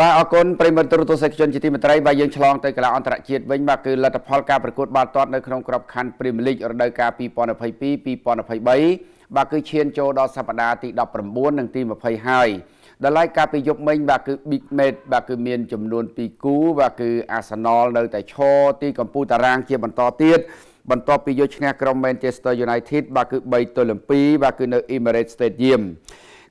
បាទអរគុណប្រិមត្តទូរទស្សនិកជនជាទីមេត្រីបាទយើងឆ្លងទៅកីឡាអន្តរជាតិវិញបាទគឺលទ្ធផលការប្រកួត បាល់ទាត់នៅក្នុងក្របខ័ណ្ឌ Premier League រដូវកាល2022 2023បាទគឺឈានចូលដល់សប្តាហ៍ទី19និងទី20ហើយដល់ឡែកកាលពីយប់មិញបាទគឺ Big Match បាទគឺមានចំនួន2គូបាទគឺ Arsenal នៅតែឈរទីកំពូលតារាងជា បន្តទៀតបន្ទាប់ពីយកឈ្នះក្រុម Manchester United បាទគឺ3ទល់នឹង2បាទគឺនៅ Emirates Stadium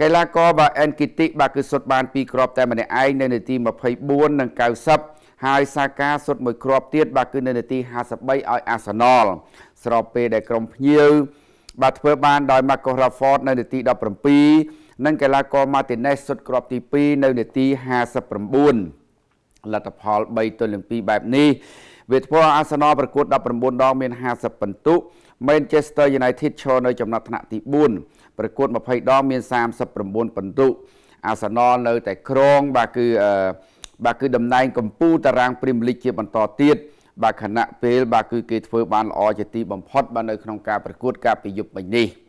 កីឡាករបាអែនគីតិបាគឺសុទ្ធបាន2គ្រាប់តែម្នាក់ឯងនៅនាទី24និង90ហើយសាកាសុទ្ធមួយគ្រាប់ទៀតបាគឺនៅនាទី53ឲ្យអាសណលស្របពេលដែលក្រុមភ្ញៀវបាទធ្វើបាន ដោយ Marcus Rashford នៅនាទី17និងកីឡាករ Martinez សុទ្ធគ្រាប់ទី2នៅនាទី59លទ្ធផល3ទល់នឹង2បែបនេះវាធ្វើឲ្យអាសណលប្រកួត19ដងមាន50ពិន្ទុ Manchester United ឈរនៅចំណាត់ថ្នាក់ទី4ប្រកួត20ដងមាន39ពិន្ទុ Arsenal នៅតែក្រងបាទគឺបាទគឺតំណែងកំពូលតារាង Premier League ជាបន្តទៀតបាទខណៈពេលបាទគឺគេធ្វើបានល្អជាទីបំផុតបាទនៅក្នុងការប្រកួតការពីយប់មិញនេះ។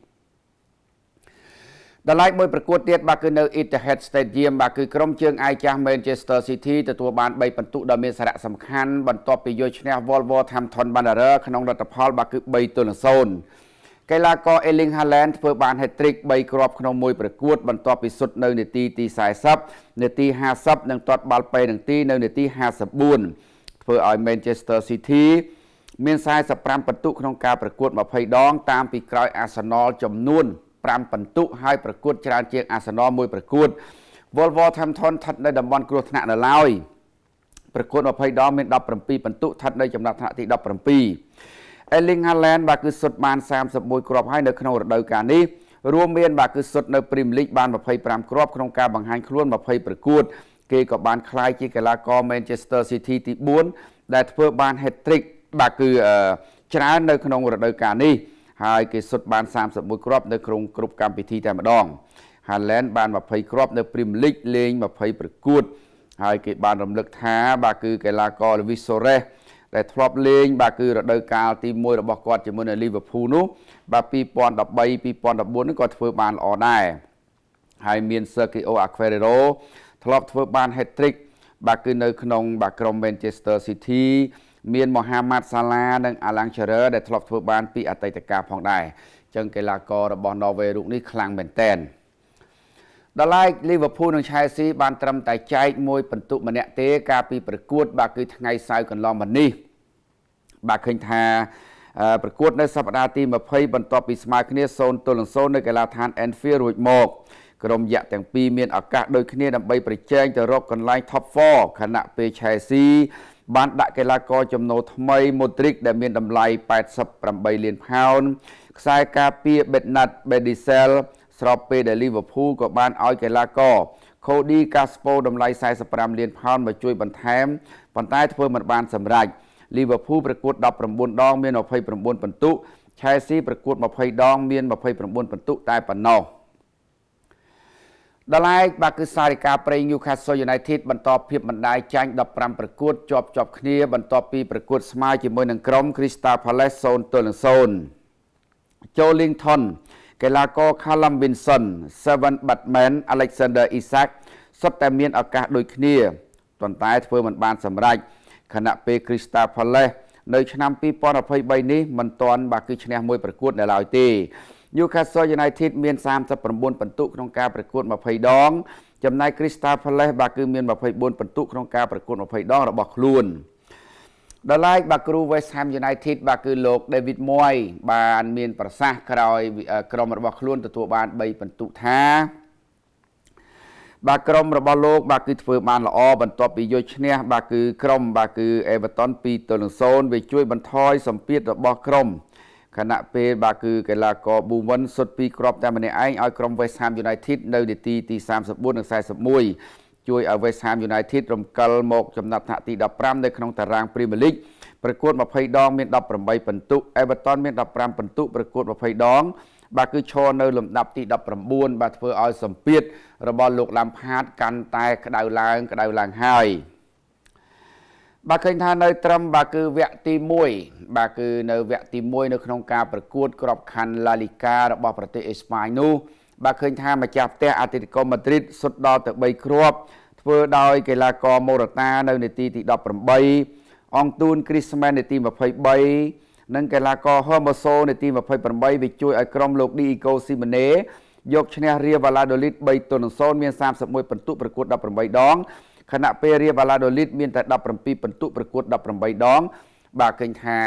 ដល់ឡែកមួយប្រកួតទៀតបាទគឺនៅ Etihad Stadium បាទគឺក្រុមជើងឯកចាស់ Manchester City ទទួលបាន3ពិន្ទុដ៏មានសារៈសំខាន់បន្ទាប់ពីយកឈ្នះ Wolverhampton Wanderers ក្នុងលទ្ធផលបាទគឺ3ទល់នឹង0កីឡាករ Erling Haaland ធ្វើបាន hat-trick 3គ្រាប់ក្នុងមួយប្រកួតបន្ទាប់ពីសុទ្ធនៅនាទីទី40នាទី50និងទាត់បាល់ពេលនាទីនៅនាទី54ធ្វើឲ្យ Manchester City មាន45ពិន្ទុក្នុងការប្រកួត20ដង តាមពីក្រោយ Arsenal ចំនួន5ពិន្ទុហើយប្រកួតច្រើនជាងអាសនៈមួយប្រកួត Wolverhampton ស្ថិតនៅតំបន់គ្រោះថ្នាក់នៅឡើយប្រកួត20ដងមាន17ពិន្ទុស្ថិតនៅចំណាត់ថ្នាក់ទី17 Erling Haaland បាទគឺសុទ្ធបាន31គ្រាប់ហើយនៅក្នុងរដូវកាលនេះរួមមានបាទគឺសុទ្ធនៅ Premier League បាន25គ្រាប់ក្នុងការបង្ហាញខ្លួន20ប្រកួតគេក៏បានក្លាយជាកីឡាករ Manchester City ទី4ដែលធ្វើបាន hat-trick បាទគឺច្រើននៅក្នុងរដូវកាលនេះហើយគេសុទ្ធបាន31គ្រាប់នៅក្នុងគ្រប់កម្មវិធីតែម្ដង Haaland បាន20គ្រាប់នៅ Premier League លេង20ប្រកួត ហើយគេបានរំលឹកថា បាទគឺ កីឡាករ Luis Suarez ដែលធ្លាប់លេងបាទគឺរដូវកាលទី1របស់គាត់ជាមួយនៅ Liverpool នោះបាទ2013 2014នឹងគាត់ធ្វើបានល្អដែរហើយមាន Sergio Aguero ធ្លាប់ធ្វើបាន hat trick បាទគឺនៅក្នុងបាទក្រុម Manchester City មានមហាម៉ាត់សាឡានិងអាឡាំងឆេរ៉ឺដែលធ្លាប់ធ្វើបានពីអតីតកាលផងដែរចឹងកីឡាកររបស់ន័រវេរូបនេះខ្លាំងមែនទែនដល់ឡែកលីវើពូលនិងឆែលស៊ីបាន ត្រឹមតែចែកមួយពិន្ទុម្នាក់ទេកាលពីប្រកួតបាទគឺថ្ងៃសៅរ៍កន្លងមកនេះបាទឃើញថាប្រកួតនៅសប្តាហ៍ទី20បន្ទាប់ពីស្មើគ្នា0ទល់នឹង0នៅកីឡាដ្ឋាន Anfield រួចមក ក្រុមយក្សទាំងពីរមានឱកាសដូចគ្នាដើម្បី ប្រជែងទៅរកកន្លែង Top 4ខណៈពេល Chelsea បានដាក់កីឡាករចំណូលថ្មីមូទ្រិកដែលមានតម្លៃ88លានផោនខ្សែការពារបេតណាត់បេឌីសែលស្របពេលដែលលីវើពូលក៏បានឲ្យកីឡាករខូឌីកាស្ពូតម្លៃ45លានផោនមកជួយបន្ថែមប៉ុន្តែធ្វើមិនបានសម្រេចលីវើពូលប្រកួត19ដងមាន29ពិន្ទុឆែស៊ីប្រកួត20ដងមាន29ពិន្ទុតែប៉ុណ្ណោះ។ដល់ឡែកបាទគឺសារិកាប្រេង Newcastle United បន្តភាពមិនដាយចាញ់15ប្រកួតជាប់ជាប់គ្នា បន្ទាប់ពីប្រកួតស្មើជាមួយនឹងក្រុម Crystal Palace 0-0 Joe Linton កីឡាករ Callum Wilson, Seven Batman, Alexander Isak សុទ្ធតែមានឱកាសដូចគ្នាប៉ុន្តែ ធ្វើមិនបាន សម្រេចខណៈពេល Crystal Palace នៅ ឆ្នាំ2023នេះមិនទាន់បាទគឺឈ្នះមួយប្រកួតនៅឡើយទេ Newcastle United មាន39ពិន្ទុក្នុងការប្រកួត20ដង ចំណែក Crystal Palace បាទគឺមាន24ពិន្ទុក្នុងការប្រកួត20ដងរបស់ខ្លួនដល់ឡែកបាទគ្រូ West Ham United បាទគឺលោក David Moy បាន មាន ប្រសាសន៍ក្រោយ ក្រុមរបស់ខ្លួនទទួលបាន3ពិន្ទុថាបាទក្រុមរបស់លោកបាទគឺធ្វើបានល្អបន្ទាប់ពីយកឈ្នះបាទគឺក្រុមបាទគឺ Everton 2ទល់នឹង0វាជួយបន្ថយសម្ពាធរបស់ក្រុមខណៈពេលបាទគឺកីឡាករ Bowen សុទ្ធពីរគ្រាប់តែម្នាក់ឯងឲ្យក្រុម West Ham United នៅនាទីទី34និង41ជួយឲ្យ West Ham United រំកិលមកចំណាត់ថ្នាក់ទី15នៅក្នុងតារាង Premier League ប្រកួត20ដងមាន18ពិន្ទុ Everton មាន15ពិន្ទុប្រកួត20ដងបាទគឺឈរនៅលំដាប់ទី19បាទធ្វើឲ្យសម្ពាធរបស់លោកឡាំផាតកាន់តែក្តៅឡើងក្តៅឡើងហើយ។បាទឃើញថានៅត្រឹមបាទគឺវគ្គទី1បាទគឺនៅវគ្គទី1នៅក្នុងការប្រកួតក្របខ័ណ្ឌ La Liga របស់ប្រទេសអេស្ប៉ាញនោះបាទឃើញថាម្ចាស់ផ្ទះអាទីតិកូម៉ាឌ្រីតសុទ្ធដល់ទៅ3គ្រាប់ធ្វើដោយកីឡាករម៉ូរ៉ាតានៅនាទីទី18អងទូនគ្រីស្មែននាទី23និងកីឡាករហឺម៉ូសូនាទី28វាជួយឲ្យក្រុមលោកឌីអេកូស៊ីម៉ាណេយកឈ្នះរៀវ៉ាឡាដូលីត3ទល់នឹង0មាន31ពិន្ទុប្រកួត18ដងខណៈពេលរៀបវ៉ាឡាដូលីតមានតែ17ពិន្ទុប្រកួត18ដង បាទឃើញថា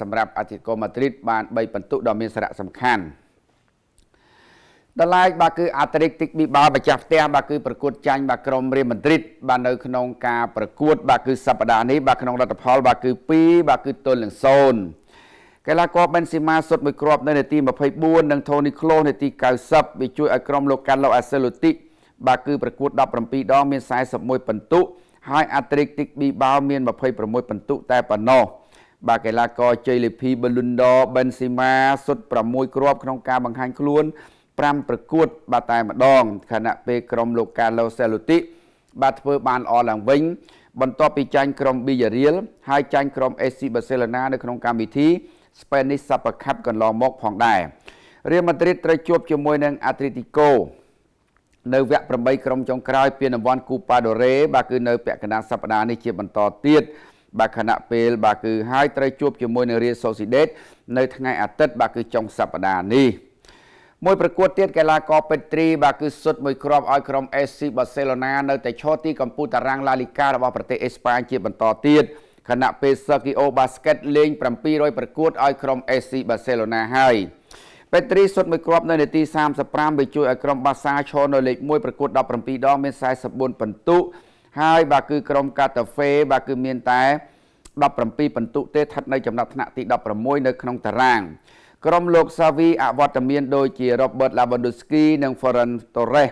សម្រាប់អាទីកូម៉ាឌ្រីតបាន3ពិន្ទុដ៏មានសារៈសំខាន់ដល់ឡាយបាទគឺអាត្រិកទី2បាល់ម្ចាស់ផ្ទះបាទគឺប្រកួតចាញ់បាទក្រុមរៀលម៉ាឌ្រីតបាទនៅក្នុងការប្រកួត បាទគឺសប្តាហ៍នេះបាទក្នុងលទ្ធផល បាទគឺ2បាទគឺទល់នឹង0កីឡាករបេនស៊ីម៉ាសុទ្ធមួយគ្រាប់នៅនាទី24និងថូនីក្លូសនាទី90វាជួយឲ្យ ក្រុមលោកកាន់ឡូអាសេលូទីបាទគឺប្រកួត17ដងមាន41ពិន្ទុ ហើយ Athletic Bilbao មាន26ពិន្ទុតែប៉ុណ្ណោះបាទកីឡាករជ័យលីភីប៊ឺលុនដបេនស៊ីម៉ាសុទ្ធ6គ្រាប់ក្នុងការបង្ហាញខ្លួន5ប្រកួត បាទតែម្ដងខណៈពេលក្រុមលោកកាឡូសេលូទីបាទធ្វើបានល្អឡើងវិញ បន្ទាប់ពីចាញ់ក្រុមប៊ីយ៉ារៀលហើយចាញ់ក្រុម AC Barcelona នៅក្នុងកម្មវិធី Spanish Super Cup កន្លងមក ផងដែររៀលម៉ាឌ្រីតត្រូវជួបជាមួយនឹង Atletico នៅវគ្គ8ក្រុមចុងក្រោយពានរង្វាន់គូប៉ាដូរ៉េបាទគឺនៅពាក់កណ្ដាលសប្ដាហ៍នេះជាបន្តទៀតបាទខណៈពេលបាទគឺហើយត្រូវជួបជាមួយនឹងរៀលសូស៊ីដេត នៅថ្ងៃអាទិត្យបាទគឺចុងសប្ដាហ៍នេះមួយប្រកួតទៀតកីឡាករពេត្រីបាទគឺសុទ្ធមួយគ្រាប់ឲ្យក្រុម SC Barcelona នៅតែឈរទីកំពូលតារាង La Liga របស់ប្រទេសអេស្ប៉ាញជាបន្តទៀតខណៈពេល Sergio Busquets លេង700ប្រកួតឲ្យក្រុម SC Barcelona ហើយ។ប៉េត្រីសុទ្ធមួយគ្រាប់នៅនាទី35វាជួយឲ្យក្រុមបាសាឈរនៅលេខ1ប្រកួត17ដងមាន44ពិន្ទុហើយបាទគឺក្រុមកាតាហ្វេបាទគឺមានតែ17ពិន្ទុទេស្ថិតនៅចំណាត់ថ្នាក់ទី16នៅក្នុងតារាងក្រុមលោកសាវីអវត្តមានដូចជា Robert Lewandowski និង Ferran Torres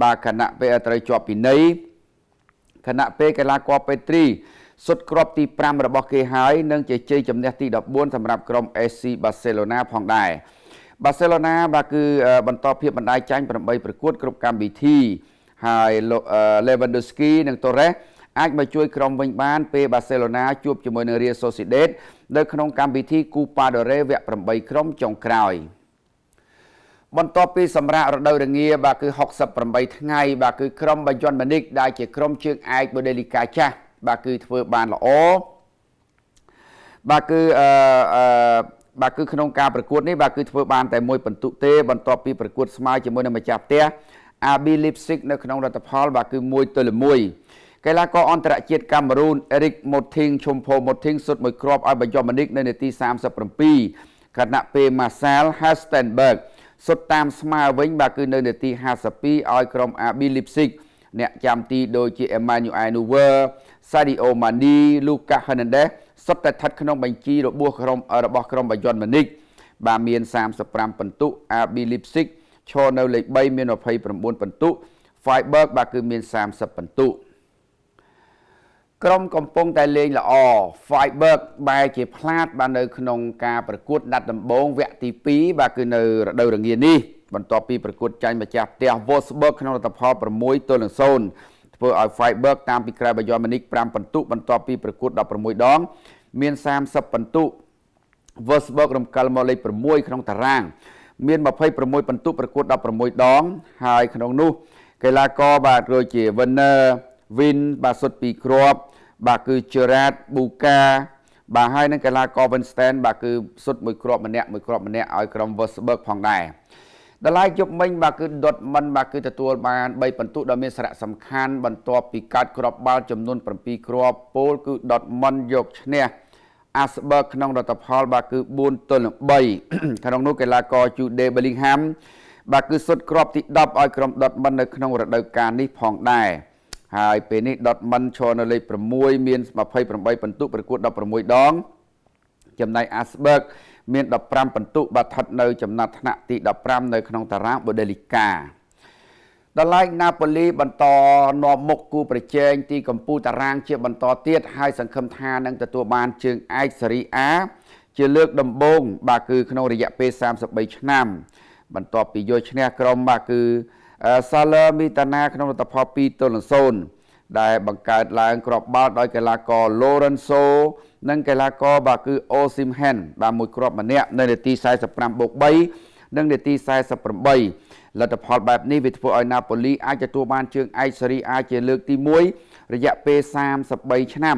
បាទគណៈពេលត្រូវជាប់ពិន័យគណៈពេលកីឡាករពេត្រីសុទ្ធគ្រាប់ទី5របស់គេហើយនិងជាជ័យជំនះទី14សម្រាប់ក្រុម SC Barcelona ផងដែរបាសេឡូណាបាទគឺបន្តភាពបណ្ដាយចាញ់8ប្រកួតគ្រប់កម្មវិធី ហើយ Lewandowski និង Torres អាចមកជួយក្រុមវិញបាន ពេលបាសេឡូណាជួបជាមួយនឹង Real Sociedad នៅក្នុងកម្មវិធី Copa del Rey វគ្គ8ក្រុមចុងក្រោយបន្ទាប់ពីសម្រាប់រដូវរងារបាទគឺ68ថ្ងៃបាទគឺក្រុមបញ្ញន់មនិកដែលជាក្រុមជើងឯក Bundesliga ចាស់បាទគឺធ្វើបានល្អបាទគឺអឺបាទគឺក្នុងការប្រកួតនេះបាទគឺធ្វើបានតែមួយពិន្ទុទេ បន្ទាប់ពីប្រកួតស្មើជាមួយនឹងម្ចាស់ផ្ទះ AB Leipzig នៅក្នុងលទ្ធផល បាទគឺ1ទល់1កីឡាករអន្តរជាតិកាមេរូន Eric Moting ឈុំភោ Moting សុទ្ធមួយគ្រាប់ឲ្យបញ្ចុះមនិកនៅនាទី37ខណៈពេល Marcel Hastenberg សុទ្ធតាមស្មើវិញ បាទគឺនៅនាទី52ឲ្យក្រុម AB Leipzig អ្នកចាំទីដូចជា Emmanuel Neuer Sadio Mane Lucas Hernandez សុទ្ធតែស្ថិតក្នុងបញ្ជីរបស់ក្រុមរបស់ក្រុមបាយ័នមនិកបាទមាន35ពិន្ទុ AB Leipzig ឈរនៅលេខ3មាន29ពិន្ទុ Freiburg បាទគឺមាន30ពិន្ទុក្រុមកំពុងតែលេងល្អ Freiburg បែរជាផ្លាតបាទនៅក្នុងការប្រកួត ដាត់ដំបងវគ្គទី2បាទគឺនៅរដូវរងានេះបន្ទាប់ពីប្រកួតចាញ់ម្ចាស់ផ្ទះ Wolfsburg ក្នុងលទ្ធផល6ទល់នឹង0ធ្វើឲ្យ Freiburg តាមពីក្រៅបាយ័រមីនិក5ពិន្ទុបន្ទាប់ពីប្រកួត16ដង មាន30ពិន្ទុ Wolfsburg រំកិលមកលេខ6ក្នុងតារាងមាន26ពិន្ទុប្រកួត16ដង ហើយក្នុងនោះ កីឡាករបាទដូចជា Werner Win បាទសុទ្ធពីគ្រាប់ បាទគឺ Gerard Buka បាទហើយនឹងកីឡាករ Winston បាទគឺសុទ្ធមួយគ្រាប់ម្នាក់មួយគ្រាប់ម្នាក់ឲ្យក្រុម Wolfsburg ផងដែរដល់ឡាយយប់មិញបាទគឺដុតមិនបាទគឺទទួលបាន3ពិន្ទុដ៏មានសារៈសំខាន់បន្ទាប់ពីកាត់គ្រាប់បាល់ចំនួន7គ្រាប់ពលគឺដុតមិនយកឈ្នះអាស្បឺក្នុងរដ្ឋផលបាទគឺ4ទល់នឹង3ក្នុងនោះកីឡាករ Jude Bellingham បាទគឺសុទ្ធគ្រាប់ទី10ឲ្យក្រុមដុតមិននៅក្នុង រដូវកាលនេះផងដែរហើយពេលនេះដុតមិនឈរនៅលេខ6មាន28ពិន្ទុប្រកួត16ដងចំណែកអាស្បឺមាន15ពិន្ទុបាទស្ថិតនៅចំណាត់ថ្នាក់ទី15នៅក្នុងតារាងបូដេលីកាដល់ឡែកណាប៉ូលីបន្តនាំមុខគូប្រជែងទីកំពូលតារាង ជា បន្តទៀតហើយសង្ឃឹមថានឹងទទួលបានជើងឯកសេរីអាជាលើកដំបូងបាទគឺក្នុងរយៈពេល33ឆ្នាំ បន្ទាប់ពីយកឈ្នះក្រុមបាទគឺសាឡឺមីតាណាក្នុងលទ្ធផល2ទល់0ដែលបង្កើតឡើងគ្រាប់បាល់ដោយកីឡាករ Lorenzo និងកីឡាករបាទគឺ Osimhen បាទមួយគ្រាប់ម្នាក់នៅនាទី 45+3 និងនាទី48លទ្ធផលបែបនេះវាធ្វើឲ្យ Napoli អាចទទួលបានជើងឯកសេរី A ជាលើកទី1រយៈពេល33ឆ្នាំ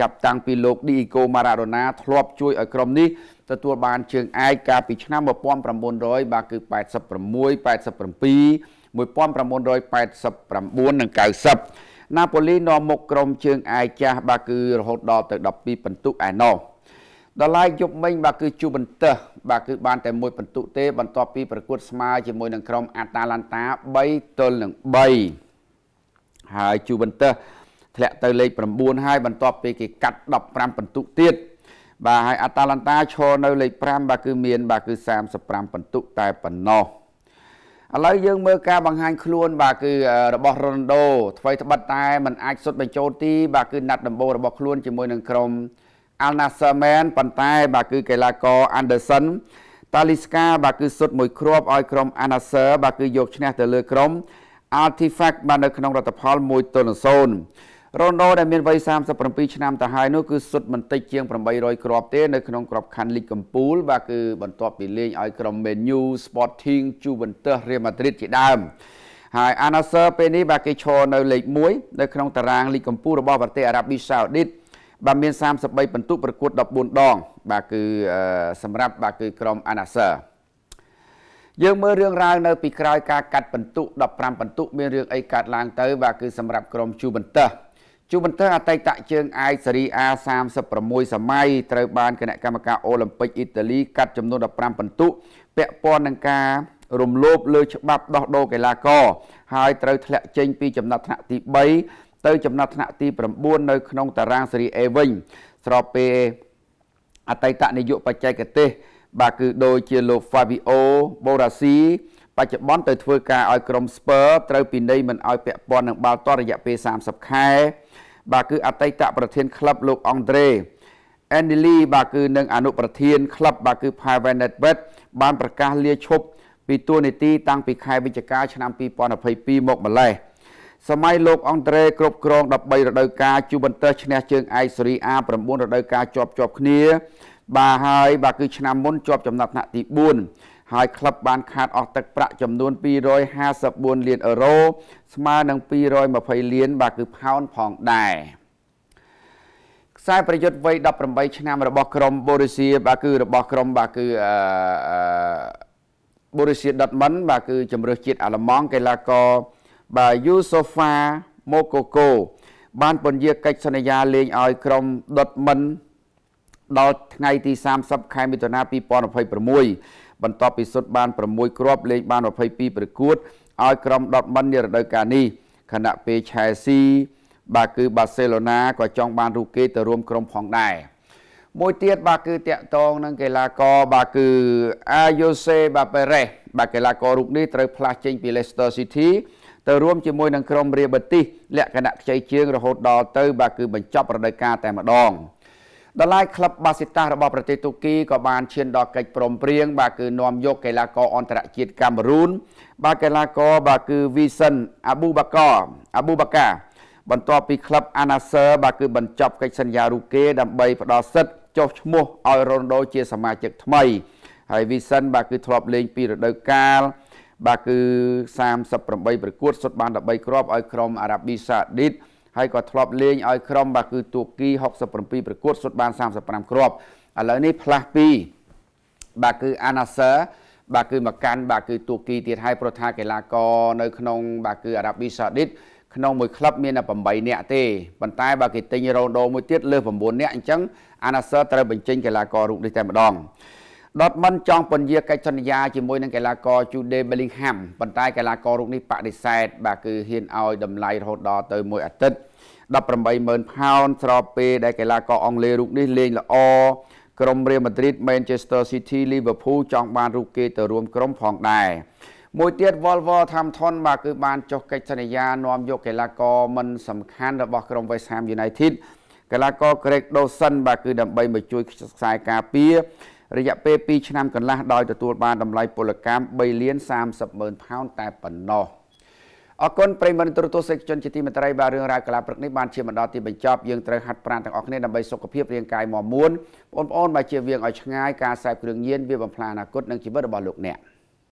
ចាប់តាំងពីលោក Diego Maradona ធ្លាប់ជួយឲ្យក្រុមនេះទទួលបានជើងឯកកាលពីឆ្នាំ1900បាទគឺ86 87 1989និង90ណាប៉ូលីនាំមុខក្រុមជើងឯកចាស់បាទគឺរហូតដល់ទៅ12ពិន្ទុឯណោះដល់ឡាយយប់មិញបាទគឺជួបបន្ទើសបាទគឺបាន តែមួយពិន្ទុទេ បន្ទាប់ពីប្រកួតស្មើជាមួយនឹងក្រុមអាតាឡាន់តា3ទល់នឹង3ហើយជួបបន្ទើសធ្លាក់ទៅលេខ9ហើយបន្ទាប់ពីគេកាត់15ពិន្ទុទៀតបាទហើយអាតាឡាន់តាឈរនៅលេខ5បាទគឺមាន បាទគឺ35ពិន្ទុតែប៉ុណ្ណោះ។ឥឡូវយើងមើលការបង្ហាញខ្លួនបាទគឺរបស់រ៉ុនដូថ្មីត្បិតតែមិនអាចសុទ្ធបញ្ចូលទីបាទគឺណាត់ដំបូងរបស់ខ្លួនជាមួយនឹងក្រុម Al Nassr Man ប៉ុន្តែ បាទគឺ កីឡាករ Anderson តាលីស្កាបាទគឺសុទ្ធមួយគ្រាប់ឲ្យក្រុម Al Nassr បាទគឺយកឈ្នះទៅលើក្រុម Artifact បាទនៅក្នុងរដ្ឋផល1ទល់0រ៉ូណូដែលមានវ័យ37ឆ្នាំទៅហើយនោះគឺសុទ្ធមិនតិចជាង800គ្រាប់ទេនៅក្នុងក្របខ័ណ្ឌលីកកំពូលបាទគឺបន្ទាប់ពីលេងឲ្យក្រុម Man U Sporting Juventus Real Madrid ជាដើមហើយ Al-Nassr ពេលនេះបាទគេឈរនៅលេខ1នៅក្នុងតារាងលីកកំពូលរបស់ប្រទេសអារ៉ាប៊ីសាអូឌីតបាទមាន33ពិន្ទុប្រកួត14ដងបាទគឺសម្រាប់បាទគឺក្រុម Al-Nassr យើងមើលរឿងរ៉ាវនៅពីក្រោយការកាត់ពិន្ទុ15ពិន្ទុ មានរឿងអីកើតឡើងទៅបាទគឺសម្រាប់ក្រុម Juventus ជួបបន្តអតីតជើងឯកសេរី A36 សម័យត្រូវបានគណៈកម្មការអូឡ িম্প ិកអ៊ីតាលីកាត់ចំនួន15ពិន្ទុពាក់ព័ន្ធនឹងការរំលោភលើ ច្បាប់ដោះដូរកីឡាករហើយត្រូវធ្លាក់ចេញពីចំណាត់ថ្នាក់ទី3ទៅចំណាត់ថ្នាក់ទី9នៅក្នុងតារាងសេរី A វិញស្របពេលអតីតនាយកបច្ចេកទេស បាទគឺដូចជាលោក Fabio Borassi បច្ចុប្បន្នទៅធ្វើការឲ្យក្រុមស្ពឺត្រូវពិន័យមិនឲ្យពាក់ព័ន្ធនឹងបាល់ទាត់រយៈពេល30ខែបាទគឺអតីតប្រធានក្លឹបលោកអង់ដ្រេអេនីលីបាទគឺនិងអនុប្រធានក្លឹបបាទគឺ Pavenet Bet បានប្រកាសលាឈប់ពីតួនាទីតាំងពីខែ វិច្ឆិកាឆ្នាំ2022មកម្លេះសម័យលោកអង់ដ្រេគ្រប់គ្រង13រដូវកាលជួបបន្ទើឈ្នះជើងឯកស៊េរី A 9រដូវកាលជាប់ជាប់គ្នាបាទហើយបាទគឺ ឆ្នាំមុនជាប់ចំណាត់ថ្នាក់ទី4ហើយក្លឹបបានខាតអស់ទឹកប្រាក់ចំនួន254លានអឺរ៉ូស្មើនឹង220លាន បាទគឺផោនផងដែរខ្សែប្រយុទ្ធវ័យ18ឆ្នាំរបស់ ក្រុមបូរីសៀបាទគឺរបស់ ក្រុមបាទគឺអឺបូរីសៀដតមិន បាទគឺជំរឿសជាតិអាល្លឺម៉ង់កីឡាករបាទយូសូហ្វាម៉ូកូកូបាន ពន្យាកិច្ចសន្យាលេងឲ្យ ក្រុមដុតមិនដល់ថ្ងៃទី30ខែមិថុនា2026បន្ទាប់ពីសុទ្ធបាន6គ្រាប់លេងបាន22ប្រកួតឲ្យក្រុមដតមិននារដូវកាលនេះខណៈពេលឆែស៊ីបាទគឺបាសេឡូណាក៏ចង់បានរូបគេទៅរួមក្រុមផងដែរមួយទៀតបាទគឺតាក់តងនឹងកីឡាករបាទគឺអាយូសេបាប៉េរេសបាទកីឡាកររូបនេះត្រូវផ្លាស់ចេញពី Leicester City ទៅរួមជាមួយនឹងក្រុមរៀបទីសលក្ខណៈខ្ចីជើងរហូតដល់ទៅ បាទគឺបញ្ចប់រដូវកាលតែម្ដង។ដល់ឡាយក្លឹបបាសេតារបស់ប្រទេសទូគីក៏បានឈានដល់កិច្ចព្រមព្រៀងបាទគឺនាំយកកីឡាករអន្តរជាតិកាមេរូនបាទកីឡាករបាទគឺវីសិនអាប៊ូបាកអាប៊ូបាកា បន្ទាប់ពីក្លឹបអាណាសឺបាទគឺបញ្ចប់កិច្ចសន្យារូគេដើម្បីផ្ដល់សិទ្ធិចុះឈ្មោះឲ្យរ៉ូណាល់ដូជា សមាជិកថ្មីហើយវីសិន បាទគឺធ្លាប់លេងពីរដូវកាលបាទគឺ38ប្រកួតសុទ្ធបាន13គ្រាប់ឲ្យក្រុម អារ៉ាប៊ីសាអូឌីតហើយក៏ធ្លាប់លេងឲ្យក្រុមបាទគឺទូគី67ប្រកួតសុទ្ធបាន35គ្រាប់ឥឡូវនេះផ្លាស់ពីបាទគឺអាណាសើបាទគឺមកកាន់បាទគឺទូគីទៀតហើយប្រធាកីឡាករនៅ ក្នុងបាទគឺអារ៉ាប៊ីសាឌីតក្នុងមួយក្លឹបមាន8នាក់ទេប៉ុន្តែបើគេទិញរ៉ូណូមួយទៀតលើ9នាក់អញ្ចឹងអាណាសើត្រូវបញ្ចេញកីឡាកររូបនេះតែម្ដងដតមិនចង់ពន្យាកិច្ចសន្យាជាមួយនឹងកីឡាករ Jude Bellingham ប៉ុន្តែកីឡាកររូបនេះបដិសេធបាទគឺហ៊ានឲ្យតម្លៃរហូតដល់ទៅមួយអាទិត្យ180000ផោនស្របពេលដែលកីឡាករអង់គ្លេសរូបនេះលេងល្អក្រុម Real Madrid Manchester City Liverpool ចង់បានរូបគេទៅរួមក្រុមផងដែរមួយទៀត Wolverhampton បាទគឺបានចុះកិច្ចសន្យា នាំយកកីឡាករមិនសំខាន់របស់ក្រុម West Ham United កីឡាករ Greg Dawson បាទគឺដើម្បីមកជួយខ្សែការពាររយៈពេល2ឆ្នាំកន្លះដោយទទួលបានតម្លៃពលកម្ម3លាន30ម៉ឺនផោនតែប៉ុណ្ណោះអរគុណប្រិមត្តទូរទស្សនិកជនជាទីមេត្រីបាទរឿងរ៉ាវកលាព្រឹកនេះបានជាមកដល់ទីបញ្ចប់យើងត្រូវហាត់ប្រាណទាំងអស់គ្នាដើម្បីសុខភាពរាងកាយមាំមួនបងប្អូនបើជាវៀងឲ្យឆ្ងាយការសេពគ្រឿងញៀនវាបំផ្លាញអនាគតនិងជីវិតរបស់លោកអ្នក។